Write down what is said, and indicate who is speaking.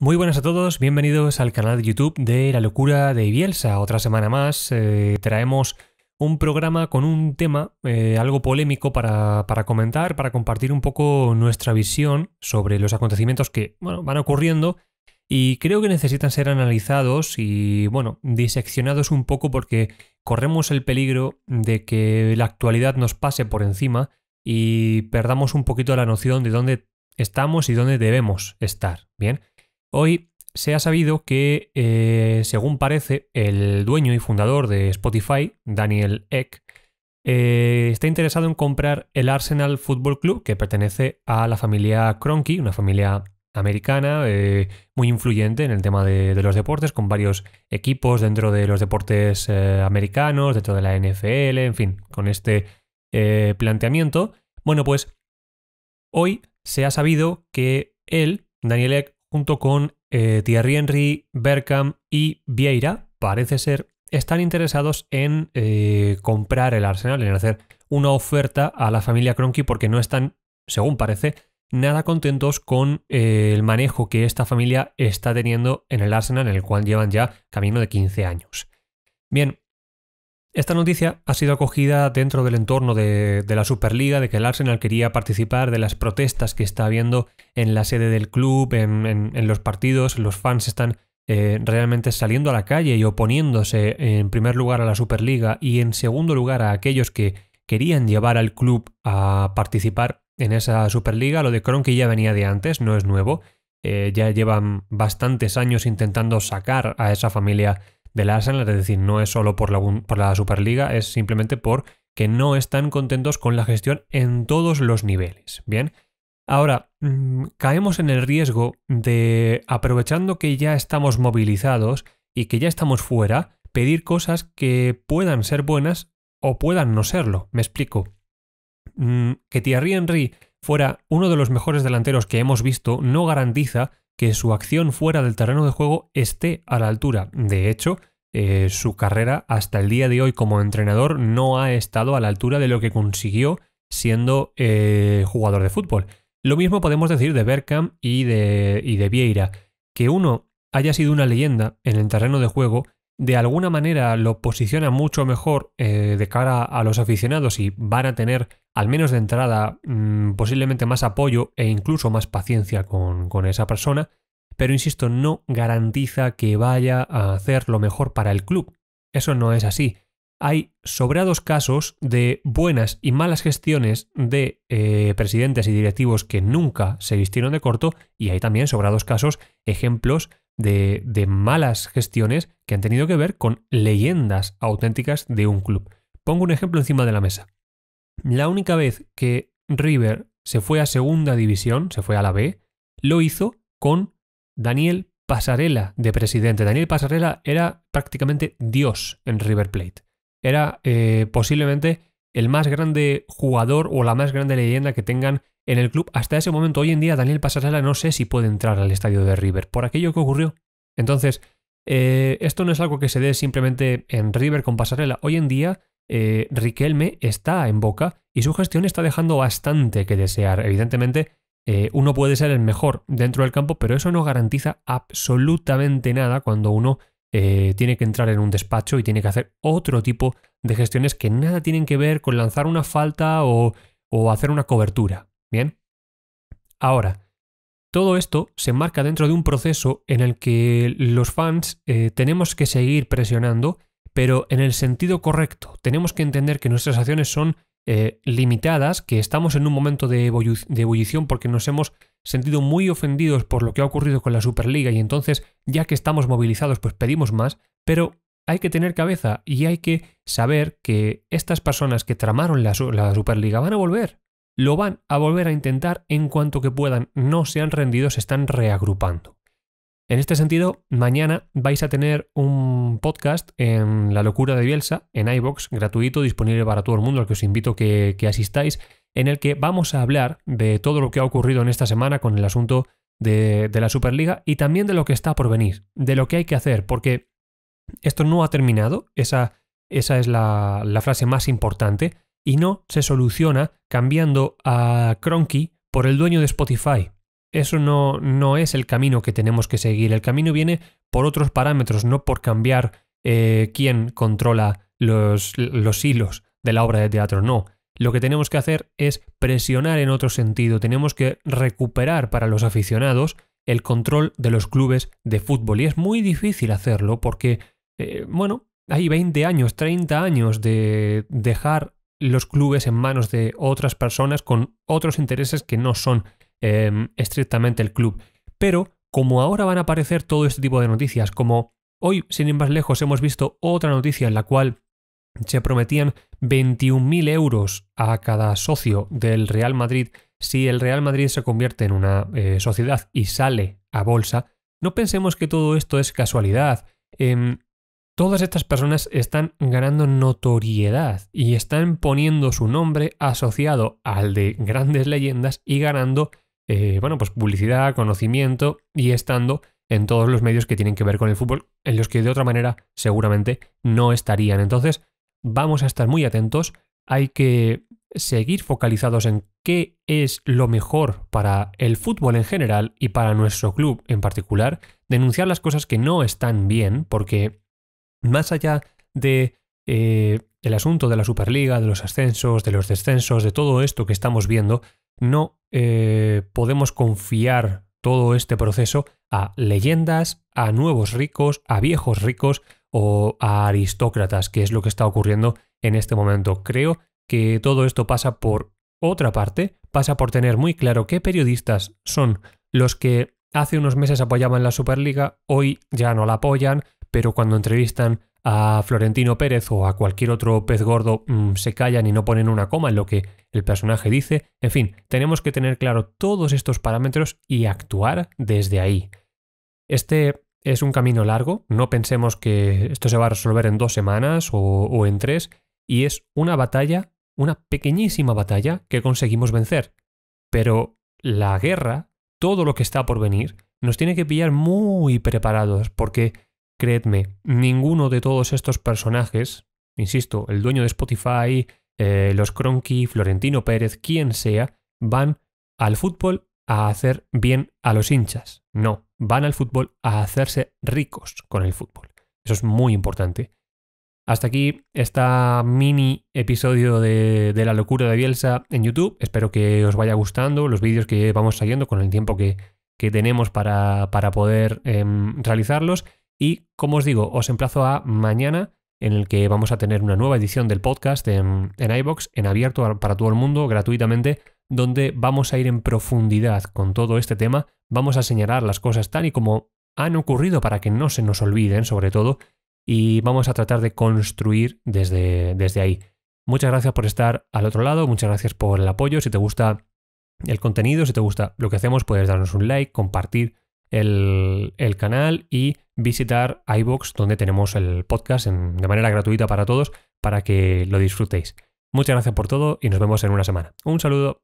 Speaker 1: Muy buenas a todos, bienvenidos al canal de YouTube de La Locura de Ibielsa. Otra semana más eh, traemos un programa con un tema eh, algo polémico para, comentar, para compartir un poco nuestra visión sobre los acontecimientos que van ocurriendo y creo que necesitan ser analizados y, bueno, diseccionados un poco porque corremos el peligro de que la actualidad nos pase por encima y perdamos un poquito la noción de dónde estamos y dónde debemos estar, ¿bien? Hoy se ha sabido que, eh, según parece, el dueño y fundador de Spotify, Daniel Eck, eh, está interesado en comprar el Arsenal Football Club, que pertenece a la familia Cronky, una familia americana eh, muy influyente en el tema de, de, los deportes, con varios equipos dentro de los deportes americanos, dentro de la NFL, en fin, con este planteamiento. Bueno, pues hoy se ha sabido que él, Daniel Eck, junto con eh, Thierry Henry, Berkham y Vieira, parece ser, están interesados en eh, comprar el Arsenal, en hacer una oferta a la familia Cronky porque no están, según parece, nada contentos con eh, el manejo que esta familia está teniendo en el Arsenal, en el cual llevan ya camino de 15 años. Bien, esta noticia ha sido acogida dentro del entorno de, la Superliga, de que el Arsenal quería participar de las protestas que está habiendo en la sede del club, en, los partidos, los fans están eh, realmente saliendo a la calle y oponiéndose en primer lugar a la Superliga y en segundo lugar a aquellos que querían llevar al club a participar en esa Superliga. Lo de que ya venía de antes, no es nuevo. Eh, ya llevan bastantes años intentando sacar a esa familia de la Arsenal, es decir, no es solo por la, por la Superliga, es simplemente por que no están contentos con la gestión en todos los niveles. Bien, ahora mm, caemos en el riesgo de, aprovechando que ya estamos movilizados y que ya estamos fuera, pedir cosas que puedan ser buenas o puedan no serlo. Me explico. Mm, que Thierry Henry fuera uno de los mejores delanteros que hemos visto no garantiza que su acción fuera del terreno de juego esté a la altura. De hecho, eh, su carrera hasta el día de hoy como entrenador no ha estado a la altura de lo que consiguió siendo eh, jugador de fútbol. Lo mismo podemos decir de Bergkamp y de, y de Vieira. Que uno haya sido una leyenda en el terreno de juego de alguna manera lo posiciona mucho mejor eh, de cara a los aficionados y van a tener, al menos de entrada, mm, posiblemente más apoyo e incluso más paciencia con, esa persona, pero insisto, no garantiza que vaya a hacer lo mejor para el club. Eso no es así. Hay sobrados casos de buenas y malas gestiones de eh, presidentes y directivos que nunca se vistieron de corto y hay también sobrados casos, ejemplos de, malas gestiones que han tenido que ver con leyendas auténticas de un club. Pongo un ejemplo encima de la mesa. La única vez que River se fue a segunda división, se fue a la B, lo hizo con Daniel Pasarela de presidente. Daniel Pasarela era prácticamente Dios en River Plate. Era eh, posiblemente el más grande jugador o la más grande leyenda que tengan en el club hasta ese momento. Hoy en día Daniel Pasarela no sé si puede entrar al estadio de River por aquello que ocurrió. Entonces, eh, esto no es algo que se dé simplemente en River con Pasarela. Hoy en día eh, Riquelme está en boca y su gestión está dejando bastante que desear. Evidentemente, eh, uno puede ser el mejor dentro del campo, pero eso no garantiza absolutamente nada cuando uno tiene que entrar en un despacho y tiene que hacer otro tipo de gestiones que nada tienen que ver con lanzar una falta o hacer una cobertura. Bien. Ahora, todo esto se enmarca dentro de un proceso en el que los fans eh, tenemos que seguir presionando, pero en el sentido correcto. Tenemos que entender que nuestras acciones son eh, limitadas, que estamos en un momento de, ebullición porque nos hemos sentido muy ofendidos por lo que ha ocurrido con la Superliga y entonces, ya que estamos movilizados, pues pedimos más, pero hay que tener cabeza y hay que saber que estas personas que tramaron la Superliga van a volver. Lo van a volver a intentar en cuanto que puedan, no se han rendido, se están reagrupando. En este sentido, mañana vais a tener un podcast en La locura de Bielsa, en iBox, gratuito, disponible para todo el mundo, al que os invito que, que asistáis, en el que vamos a hablar de todo lo que ha ocurrido en esta semana con el asunto de, la Superliga y también de lo que está por venir, de lo que hay que hacer, porque esto no ha terminado, esa, es la frase más importante y no se soluciona cambiando a Cronky por el dueño de Spotify. Eso no, no es el camino que tenemos que seguir. El camino viene por otros parámetros, no por cambiar eh, quién controla los, los hilos de la obra de teatro. No, lo que tenemos que hacer es presionar en otro sentido. Tenemos que recuperar para los aficionados el control de los clubes de fútbol. Y es muy difícil hacerlo porque, eh, bueno, hay 20 años, 30 años de dejar los clubes en manos de otras personas con otros intereses que no son em, estrictamente el club. Pero como ahora van a aparecer todo este tipo de noticias, como hoy, sin ir más lejos, hemos visto otra noticia en la cual se prometían 21.000 euros a cada socio del Real Madrid si el Real Madrid se convierte en una eh, sociedad y sale a bolsa, no pensemos que todo esto es casualidad. Em, Todas estas personas están ganando notoriedad y están poniendo su nombre asociado al de grandes leyendas y ganando, eh, bueno, pues publicidad, conocimiento y estando en todos los medios que tienen que ver con el fútbol, en los que de otra manera seguramente no estarían. Entonces, vamos a estar muy atentos, hay que seguir focalizados en qué es lo mejor para el fútbol en general y para nuestro club en particular, denunciar las cosas que no están bien, porque más allá de eh, el asunto de la Superliga, de los ascensos, de los descensos, de todo esto que estamos viendo, no eh, podemos confiar todo este proceso a leyendas, a nuevos ricos, a viejos ricos o a aristócratas, que es lo que está ocurriendo en este momento. Creo que todo esto pasa por otra parte, pasa por tener muy claro qué periodistas son los que hace unos meses apoyaban la Superliga, hoy ya no la apoyan, pero cuando entrevistan a Florentino Pérez o a cualquier otro pez gordo mm, se callan y no ponen una coma en lo que el personaje dice. En fin, tenemos que tener claro todos estos parámetros y actuar desde ahí. Este es un camino largo, no pensemos que esto se va a resolver en dos semanas o en tres, y es una batalla, una pequeñísima batalla que conseguimos vencer. Pero la guerra, todo lo que está por venir, nos tiene que pillar muy preparados, porque Creedme, ninguno de todos estos personajes, insisto, el dueño de Spotify, eh, los Cronky, Florentino Pérez, quien sea, van al fútbol a hacer bien a los hinchas. No, van al fútbol a hacerse ricos con el fútbol. Eso es muy importante. Hasta aquí esta mini episodio de, la locura de Bielsa en YouTube. Espero que os vaya gustando los vídeos que vamos saliendo con el tiempo que, tenemos para, poder em, realizarlos. Y como os digo, os emplazo a mañana en el que vamos a tener una nueva edición del podcast en, en iBox, en abierto para todo el mundo, gratuitamente, donde vamos a ir en profundidad con todo este tema, vamos a señalar las cosas tal y como han ocurrido para que no se nos olviden, sobre todo, y vamos a tratar de construir desde, desde ahí. Muchas gracias por estar al otro lado, muchas gracias por el apoyo, si te gusta el contenido, si te gusta lo que hacemos, puedes darnos un like, compartir el, canal y visitar iBox, donde tenemos el podcast de manera gratuita para todos, para que lo disfrutéis. Muchas gracias por todo y nos vemos en una semana. Un saludo.